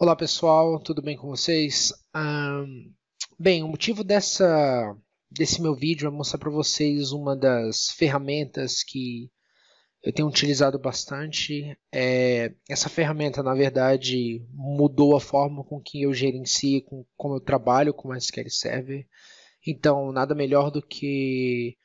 Olá pessoal, tudo bem com vocês? Um, bem, o motivo dessa, desse meu vídeo é mostrar para vocês uma das ferramentas que eu tenho utilizado bastante. É, essa ferramenta, na verdade, mudou a forma com que eu gerencio, com, como eu trabalho com SQL Server. Então, nada melhor do que,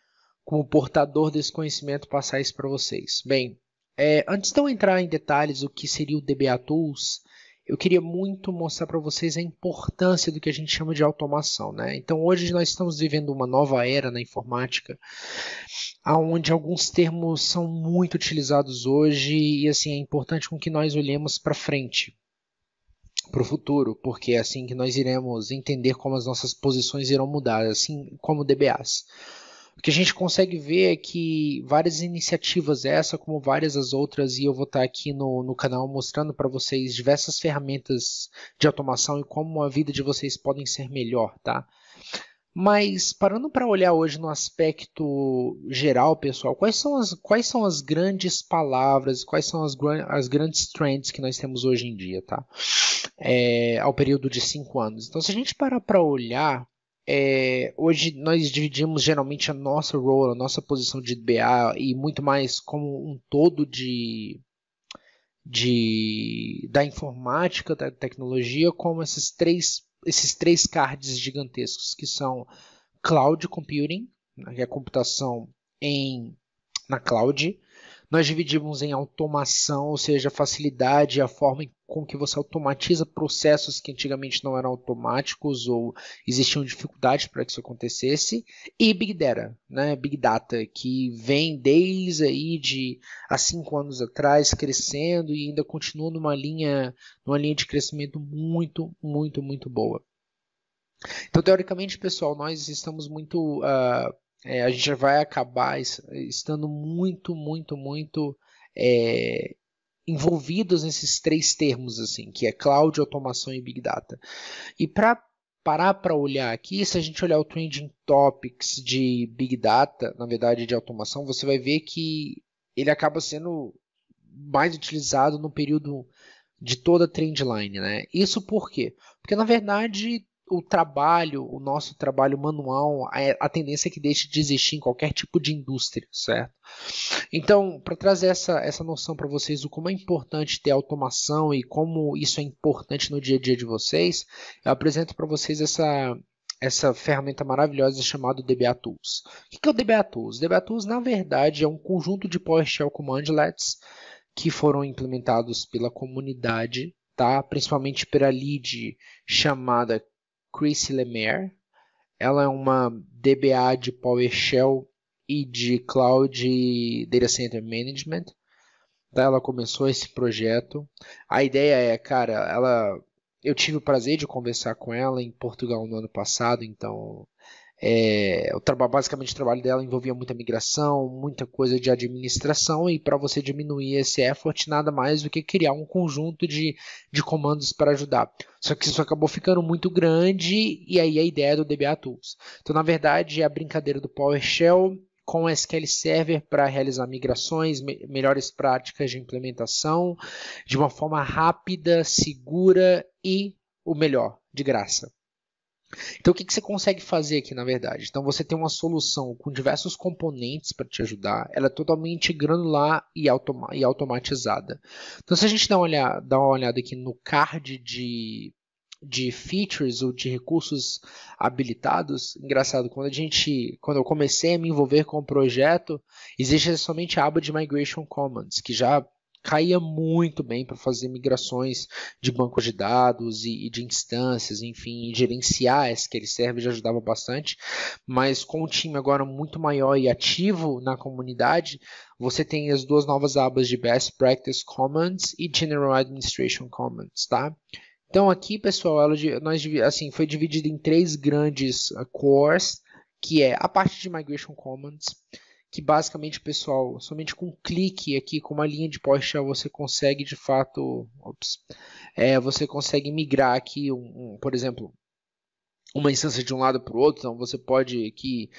como portador desse conhecimento, passar isso para vocês. Bem, é, antes de eu entrar em detalhes o que seria o DBA Tools, eu queria muito mostrar para vocês a importância do que a gente chama de automação. Né? Então, hoje nós estamos vivendo uma nova era na informática, onde alguns termos são muito utilizados hoje e assim é importante com que nós olhemos para frente para o futuro, porque é assim que nós iremos entender como as nossas posições irão mudar, assim como DBAs. O que a gente consegue ver é que várias iniciativas, essa como várias as outras, e eu vou estar aqui no, no canal mostrando para vocês diversas ferramentas de automação e como a vida de vocês podem ser melhor, tá? Mas parando para olhar hoje no aspecto geral, pessoal, quais são as, quais são as grandes palavras, quais são as, as grandes trends que nós temos hoje em dia, tá? é, ao período de cinco anos. Então, se a gente parar para olhar, é, hoje nós dividimos geralmente a nossa role, a nossa posição de DBA e muito mais como um todo de, de da informática, da tecnologia, como esses três, esses três cards gigantescos que são cloud computing, né, que é a computação em, na cloud. Nós dividimos em automação, ou seja, a facilidade, a forma com que você automatiza processos que antigamente não eram automáticos ou existiam dificuldades para que isso acontecesse, e Big Data, né? Big Data, que vem desde aí de há cinco anos atrás crescendo e ainda continua numa linha, numa linha de crescimento muito, muito, muito boa. Então, teoricamente, pessoal, nós estamos muito. Uh, é, a gente vai acabar estando muito, muito, muito é, envolvidos nesses três termos assim, que é cloud, automação e big data. E para parar para olhar aqui, se a gente olhar o trending topics de big data, na verdade de automação, você vai ver que ele acaba sendo mais utilizado no período de toda a trendline, né? Isso por quê? Porque na verdade o trabalho, o nosso trabalho manual, a, tendência é que deixe de existir em qualquer tipo de indústria, certo? Então, para trazer essa, essa noção para vocês do como é importante ter automação e como isso é importante no dia a dia de vocês, eu apresento para vocês essa, essa ferramenta maravilhosa chamada DBA Tools. O que é o DBA Tools? DBA Tools, na verdade, é um conjunto de PowerShell commandlets que foram implementados pela comunidade, tá? principalmente pela lead chamada Chris Lemaire. Ela é uma DBA de PowerShell e de Cloud Data Center Management. Tá? Ela começou esse projeto. A ideia é, cara, ela eu tive o prazer de conversar com ela em Portugal no ano passado, então é, o trabalho, basicamente o trabalho dela envolvia muita migração, muita coisa de administração, e para você diminuir esse effort, nada mais do que criar um conjunto de, de comandos para ajudar. Só que isso acabou ficando muito grande, e aí a ideia do DBA Tools. Então, na verdade, é a brincadeira do PowerShell com SQL Server para realizar migrações, me melhores práticas de implementação, de uma forma rápida, segura e o melhor, de graça. Então, o que, que você consegue fazer aqui, na verdade? Então, você tem uma solução com diversos componentes para te ajudar, ela é totalmente granular e, automa e automatizada. Então, se a gente dá uma olhada, dá uma olhada aqui no card de, de features ou de recursos habilitados, engraçado, quando a gente, quando eu comecei a me envolver com o projeto, existe somente a aba de Migration Commands, que já caía muito bem para fazer migrações de bancos de dados e, e, de instâncias, enfim, e gerenciar SQL Server já ajudava bastante, mas com o time agora muito maior e ativo na comunidade, você tem as duas novas abas de Best Practice Commands e General Administration Commands, tá? Então aqui, pessoal, ela, nós assim foi dividido em três grandes uh, cores, que é a parte de Migration Commands que basicamente, pessoal, somente com um clique aqui, com uma linha de post você consegue de fato, ops, é, você consegue migrar aqui, um, um, por exemplo, uma instância de um lado para o outro. Então você pode aqui,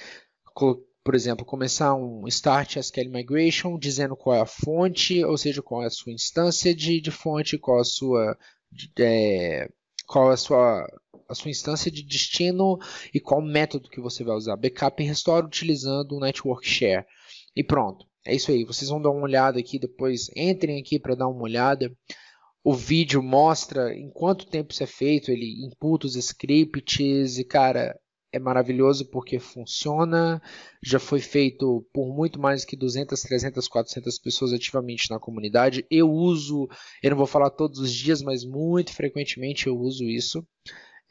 por exemplo, começar um start SQL migration dizendo qual é a fonte, ou seja, qual é a sua instância de, de fonte, qual a sua de, é, qual é a sua a sua instância de destino e qual método que você vai usar. Backup e restaura utilizando o Network Share. E pronto. É isso aí. Vocês vão dar uma olhada aqui depois. Entrem aqui para dar uma olhada. O vídeo mostra em quanto tempo isso é feito. Ele imputa os scripts e, cara, é maravilhoso porque funciona. Já foi feito por muito mais que 200, 300, 400 pessoas ativamente na comunidade. Eu uso, eu não vou falar todos os dias, mas muito frequentemente eu uso isso.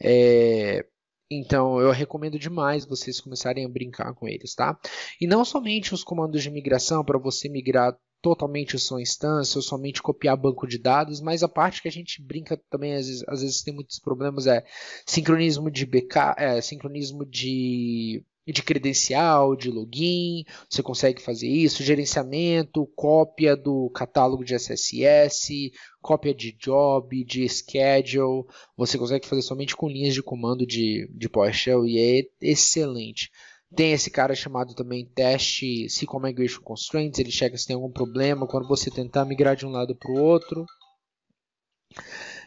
É, então eu recomendo demais vocês começarem a brincar com eles, tá? E não somente os comandos de migração para você migrar totalmente a sua instância ou somente copiar banco de dados, mas a parte que a gente brinca também, às vezes, às vezes tem muitos problemas, é sincronismo de backup, é, sincronismo de de credencial, de login, você consegue fazer isso, gerenciamento, cópia do catálogo de SSS, cópia de job, de schedule, você consegue fazer somente com linhas de comando de, de PowerShell e é excelente. Tem esse cara chamado também teste SQL Migration Constraints, ele chega se tem algum problema quando você tentar migrar de um lado para o outro.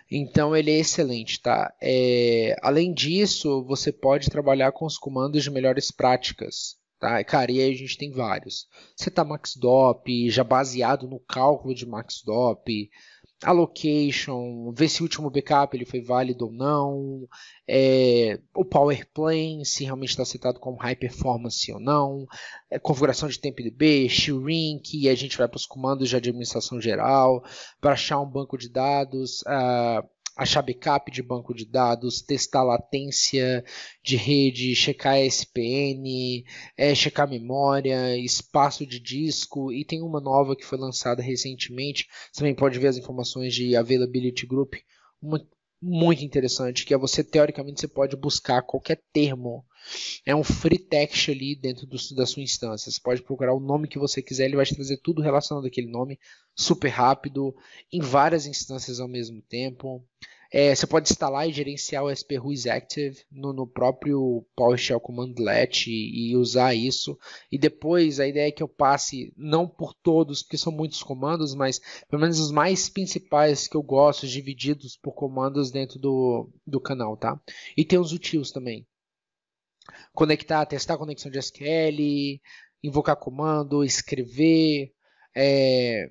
Então ele é excelente, tá? É, além disso, você pode trabalhar com os comandos de melhores práticas. Tá? Cara, e aí a gente tem vários. Você tá MaxDop, já baseado no cálculo de MaxDop, allocation, ver se o último backup ele foi válido ou não, é, o power plan, se realmente está setado como high performance ou não, é, configuração de TempDB, shrink, e a gente vai para os comandos de administração geral, para achar um banco de dados, uh, achar backup de banco de dados, testar latência de rede, checar SPN, é, checar memória, espaço de disco e tem uma nova que foi lançada recentemente. Você também pode ver as informações de Availability Group, uma muito interessante, que é você, teoricamente, você pode buscar qualquer termo. É um free text ali dentro do, da sua instância. Você pode procurar o nome que você quiser, ele vai te trazer tudo relacionado àquele nome, super rápido, em várias instâncias ao mesmo tempo. É, você pode instalar e gerenciar o SP Active no, no próprio PowerShell Commandlet e, e, usar isso. E depois a ideia é que eu passe, não por todos, porque são muitos comandos, mas pelo menos os mais principais que eu gosto, divididos por comandos dentro do, do canal, tá? E tem os utils também. Conectar, testar a conexão de SQL, invocar comando, escrever, é,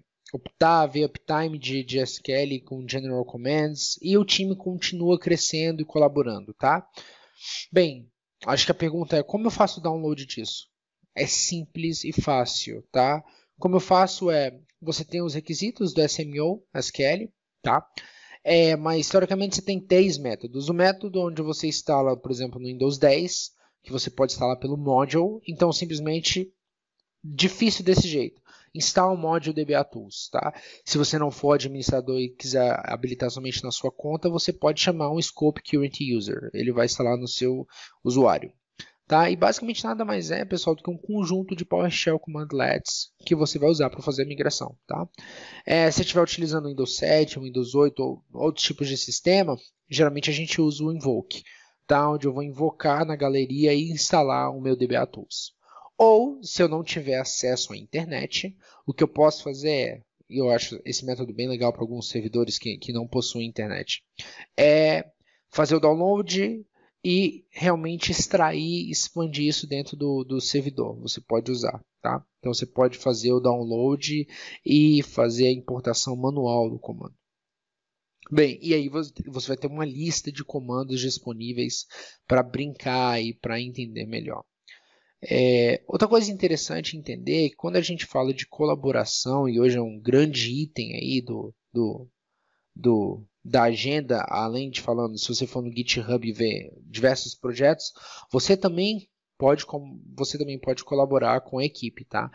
ver Uptime de, de SQL com General Commands e o time continua crescendo e colaborando, tá? Bem, acho que a pergunta é como eu faço o download disso? É simples e fácil, tá? Como eu faço é, você tem os requisitos do SMO, SQL, tá? É, mas historicamente você tem três métodos. O método onde você instala, por exemplo, no Windows 10, que você pode instalar pelo module, então simplesmente difícil desse jeito instala o mod DBA Tools, tá? Se você não for administrador e quiser habilitar somente na sua conta, você pode chamar um Scope Current User, ele vai instalar no seu usuário. Tá? E basicamente nada mais é, pessoal, do que um conjunto de PowerShell commandlets que você vai usar para fazer a migração. Tá? É, se estiver utilizando Windows 7, Windows 8 ou outros tipos de sistema, geralmente a gente usa o Invoke, tá? onde eu vou invocar na galeria e instalar o meu DBA Tools. Ou, se eu não tiver acesso à internet, o que eu posso fazer é, e eu acho esse método bem legal para alguns servidores que, que não possuem internet, é fazer o download e realmente extrair, expandir isso dentro do, do servidor. Você pode usar, tá? Então você pode fazer o download e fazer a importação manual do comando. Bem, e aí você vai ter uma lista de comandos disponíveis para brincar e para entender melhor. É, outra coisa interessante entender é que quando a gente fala de colaboração, e hoje é um grande item aí do, do, do da agenda, além de falando, se você for no GitHub e ver diversos projetos, você também pode, você também pode colaborar com a equipe, tá?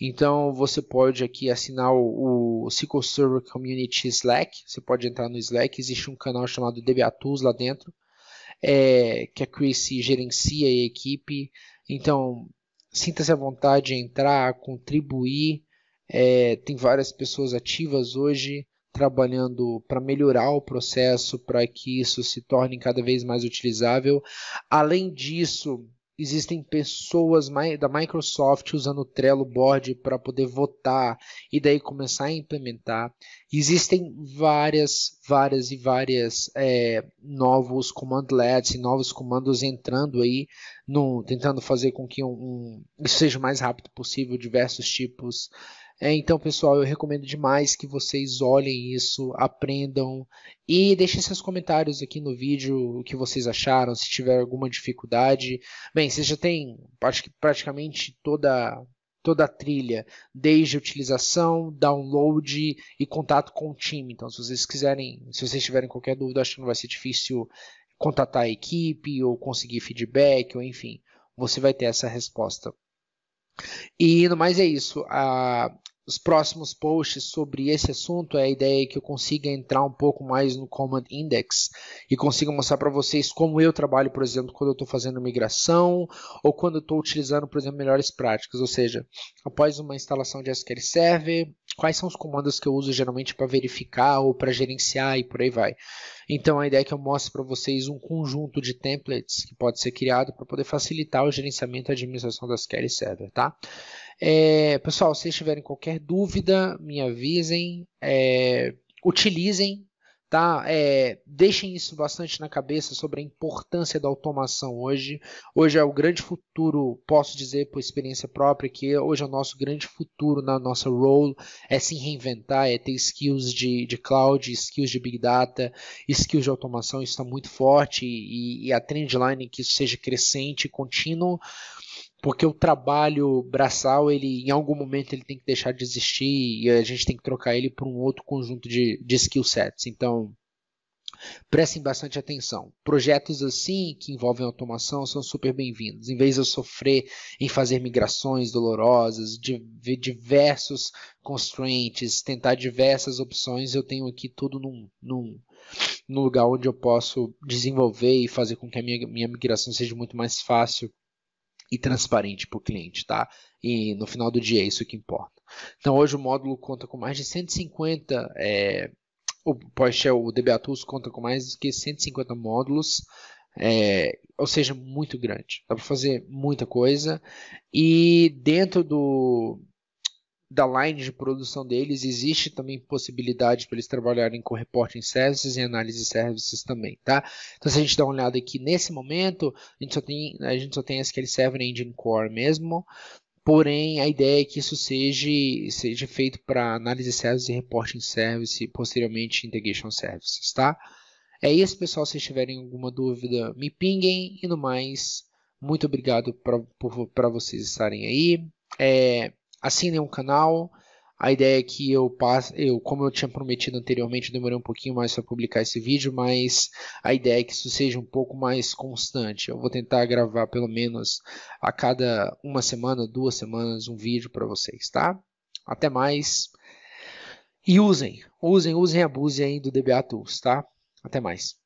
Então você pode aqui assinar o, o SQL Server Community Slack, você pode entrar no Slack, existe um canal chamado DBA Tools lá dentro, é, que a Chris gerencia a equipe, então, sinta-se à vontade de entrar, contribuir. É, tem várias pessoas ativas hoje trabalhando para melhorar o processo, para que isso se torne cada vez mais utilizável. Além disso, existem pessoas da Microsoft usando o Trello Board para poder votar e daí começar a implementar. Existem várias, várias e várias é, novos commandlets e novos comandos entrando aí, no, tentando fazer com que um, um, seja o mais rápido possível diversos tipos é, então, pessoal, eu recomendo demais que vocês olhem isso, aprendam e deixem seus comentários aqui no vídeo o que vocês acharam, se tiver alguma dificuldade. Bem, vocês já têm acho que praticamente toda toda a trilha, desde utilização, download e contato com o time. Então, se vocês quiserem, se vocês tiverem qualquer dúvida, acho que não vai ser difícil contatar a equipe ou conseguir feedback, ou enfim, você vai ter essa resposta. E no mais é isso. A, ah, os próximos posts sobre esse assunto, é a ideia é que eu consiga entrar um pouco mais no Command Index e consiga mostrar para vocês como eu trabalho, por exemplo, quando eu estou fazendo migração ou quando eu estou utilizando, por exemplo, melhores práticas. Ou seja, após uma instalação de SQL Server, quais são os comandos que eu uso geralmente para verificar ou para gerenciar e por aí vai. Então a ideia é que eu mostre para vocês um conjunto de templates que pode ser criado para poder facilitar o gerenciamento e administração da SQL Server, tá? É, pessoal, se vocês tiverem qualquer dúvida, me avisem, é, utilizem, tá? É, deixem isso bastante na cabeça sobre a importância da automação hoje. Hoje é o grande futuro, posso dizer por experiência própria, que hoje é o nosso grande futuro na nossa role, é se reinventar, é ter skills de, de cloud, skills de big data, skills de automação, isso está muito forte e, e a trendline é que isso seja crescente e contínuo porque o trabalho braçal, ele em algum momento ele tem que deixar de existir e a gente tem que trocar ele por um outro conjunto de, de skill sets. Então, prestem bastante atenção. Projetos assim, que envolvem automação, são super bem-vindos. Em vez de eu sofrer em fazer migrações dolorosas, de, ver diversos constraints, tentar diversas opções, eu tenho aqui tudo num, num, num lugar onde eu posso desenvolver e fazer com que a minha, minha migração seja muito mais fácil e transparente para o cliente, tá? E no final do dia é isso que importa. Então hoje o módulo conta com mais de 150, é, o PowerShell, o DBA Tools conta com mais de 150 módulos, é, ou seja, muito grande. Dá para fazer muita coisa. E dentro do, da line de produção deles, existe também possibilidade para eles trabalharem com reporting services e análise services também, tá? Então se a gente dá uma olhada aqui nesse momento, a gente só tem a gente só tem SQL Server Engine Core mesmo. Porém, a ideia é que isso seja, seja feito para análise service e reporting service, posteriormente integration services, tá? É isso, pessoal. Se tiverem alguma dúvida, me pinguem. E no mais, muito obrigado para vocês estarem aí. É, assinem o canal. A ideia é que eu passe, eu, como eu tinha prometido anteriormente, demorei um pouquinho mais para publicar esse vídeo, mas a ideia é que isso seja um pouco mais constante. Eu vou tentar gravar pelo menos a cada uma semana, duas semanas, um vídeo para vocês, tá? Até mais. E usem, usem, usem, abusem aí do DBA Tools, tá? Até mais.